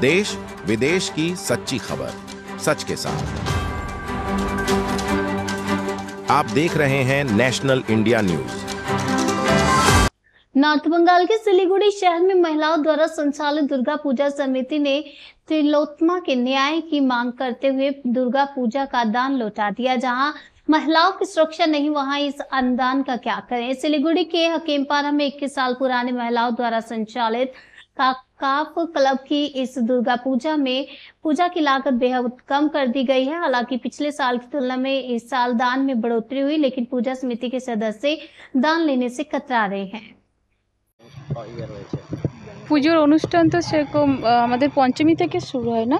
देश विदेश की सच्ची खबर सच के साथ आप देख रहे हैं national India news north Bengal के सिलीगुड़ी शहर में महिलाओं द्वारा संचालित दुर्गा पूजा समिति ने त्रिलोत्मा के न्याय की मांग करते हुए दुर्गा पूजा का दान लौटा दिया जहां महिलाओं की सुरक्षा नहीं वहां इस अनुदान का क्या करें सिलीगुड़ी के हकीमपारा में 21 साल पुराने महिलाओं द्वारा संचालित का काफ क्लब की इस दुर्गा पूजा में पूजा की लागत बेहद कम कर दी गई है हालांकि पिछले साल की तुलना में इस साल दान में बढ़ोतरी हुई लेकिन पूजा समिति के सदस्य दान लेने से कतरा रहे हैं पुजो अनुष्ठान तो सरकम हमारे पंचमी थे शुरू है ना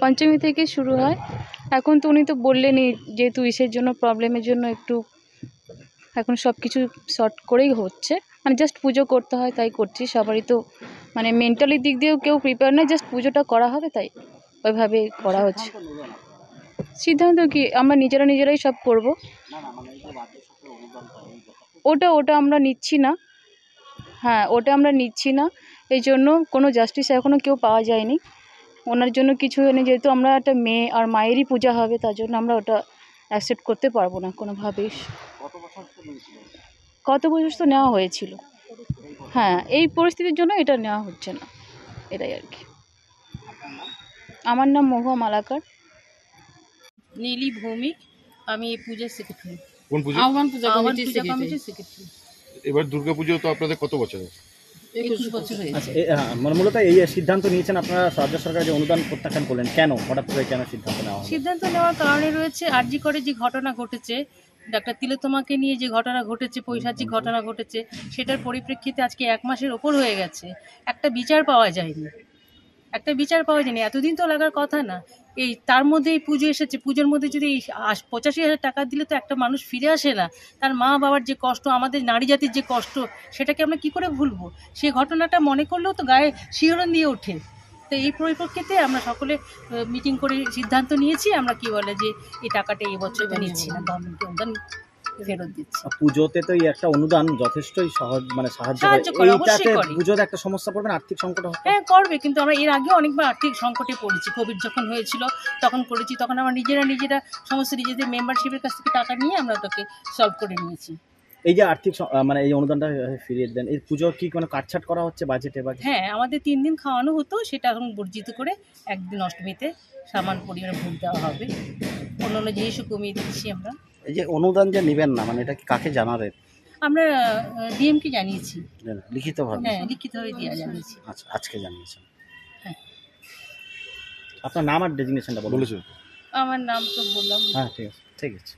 पंचमी थे शुरू है एन तो उन्नी तो बोलें जेहतु इसे जो प्रब्लेम एक सबकिू शर्ट कर ही हो जस्ट पुजो करते हैं तई कर सब तो মানে মেন্টালি দিক দিয়েও কেউ প্রিপেয়ার নয় জাস্ট পুজোটা করা হবে তাই ওইভাবে করা হচ্ছে সিদ্ধান্ত কি আমরা নিজেরা নিজেরাই সব করব ওটা ওটা আমরা নিচ্ছি না হ্যাঁ ওটা আমরা নিচ্ছি না এই জন্য কোনো জাস্টিস এখনও কেউ পাওয়া যায়নি ওনার জন্য কিছু এনে যেহেতু আমরা একটা মেয়ে আর মায়েরই পূজা হবে তার জন্য আমরা ওটা অ্যাকসেপ্ট করতে পারবো না কোনোভাবেই কত বছর তো নেওয়া হয়েছিল হ্যাঁ এই পরিস্থিতির জন্য এটা নেওয়া হচ্ছে না এটাই আর কি আমার নাম মহুয়া মালাকার নীলি ভৌমিক আমি এই পূজার সেক্রেটারি কোন পূজা আহ্বান পূজা এবার দুর্গাপুজো তো আপনাদের কত বছর আচ্ছা, মানে মূলত এই সিদ্ধান্ত নিয়েছেন আপনারা রাজ্য অনুদান কেন হঠাৎ করে কেন সিদ্ধান্ত নেওয়া সিদ্ধান্ত নেওয়ার কারণে রয়েছে আর জি করে যে ঘটনা ঘটেছে ডাক্তার তিলোত্তমাকে নিয়ে যে ঘটনা ঘটেছে পৈশাচিক ঘটনা ঘটেছে সেটার পরিপ্রেক্ষিতে আজকে এক মাসের ওপর হয়ে গেছে একটা বিচার পাওয়া যায়নি একটা বিচার পাওয়া যায়নি এতদিন তো লাগার কথা না এই তার মধ্যে এই পুজো এসেছে পুজোর মধ্যে যদি এই পঁচাশি হাজার টাকা দিলে তো একটা মানুষ ফিরে আসে না তার মা বাবার যে কষ্ট আমাদের নারী জাতির যে কষ্ট সেটাকে আমরা কি করে ভুলবো সে ঘটনাটা মনে করলেও তো গায়ে শিহরণ দিয়ে ওঠে তো এই পরিপ্রেক্ষিতে আমরা সকলে মিটিং করে সিদ্ধান্ত নিয়েছি আমরা কি বলে যে এই টাকাটা এই বছর নিচ্ছি না গভর্নমেন্টকে অনুদান ফেরত দিচ্ছি পুজোতে তো এই একটা অনুদান যথেষ্টই সহজ মানে সাহায্য করে পুজোতে একটা সমস্যা পড়বে আর্থিক সংকট হ্যাঁ করবে কিন্তু আমরা এর আগেও অনেকবার আর্থিক সংকটে পড়েছি কোভিড যখন হয়েছিল তখন করেছি তখন আমরা নিজেরা নিজেরা সমস্ত নিজেদের মেম্বারশিপের কাছ থেকে টাকা নিয়ে আমরা ওটাকে সলভ করে নিয়েছি এই যে আর্থিক মানে এই অনুদানটা ফিরিয়ে দেন এই পুজো কি কোনো কাটছাট করা হচ্ছে বাজেটে বা হ্যাঁ আমাদের তিন দিন খাওয়ানো হতো সেটা এখন বর্জিত করে একদিন অষ্টমীতে সামান পরিমাণে ভোগ দেওয়া হবে অন্যান্য জিনিসও কমিয়ে দিচ্ছি আমরা এই যে অনুদান যে নেবেন না মানে এটা কাকে জানাবেন আমরা কে জানিয়েছি হ্যাঁ, লিখিতভাবে হ্যাঁ লিখিতভাবে দিয়ে জানিয়েছি আচ্ছা আজকে জানিয়েছেন হ্যাঁ আপনার নাম আর ডেজিগনেশনটা বলুন আমার নাম তো বললাম হ্যাঁ ঠিক আছে ঠিক আছে